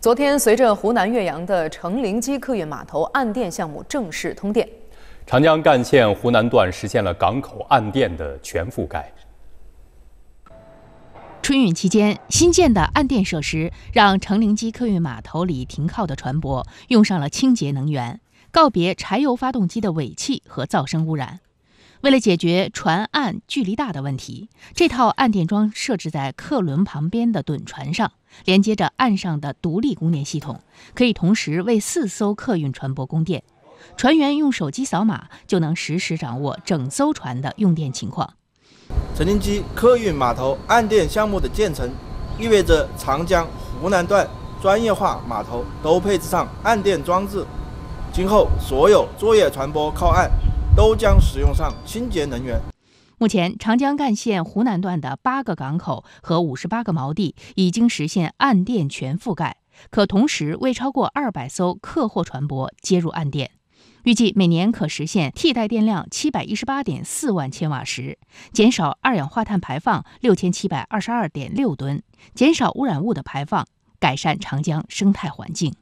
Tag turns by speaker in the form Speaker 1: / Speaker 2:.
Speaker 1: 昨天，随着湖南岳阳的城陵矶客运码头岸电项目正式通电，
Speaker 2: 长江干线湖南段实现了港口岸电的全覆盖。
Speaker 1: 春运期间，新建的岸电设施让城陵矶客运码头里停靠的船舶用上了清洁能源，告别柴油发动机的尾气和噪声污染。为了解决船岸距离大的问题，这套岸电桩设置在客轮旁边的趸船上，连接着岸上的独立供电系统，可以同时为四艘客运船舶供电。船员用手机扫码，就能实时掌握整艘船的用电情况。
Speaker 3: 陈林机客运码头岸电项目的建成，意味着长江湖南段专业化码头都配置上岸电装置，今后所有作业船舶靠岸。都将使用上清洁能源。
Speaker 1: 目前，长江干线湖南段的八个港口和五十八个锚地已经实现岸电全覆盖，可同时为超过二百艘客货船舶接入岸电。预计每年可实现替代电量七百一十八点四万千瓦时，减少二氧化碳排放六千七百二十二点六吨，减少污染物的排放，改善长江生态环境。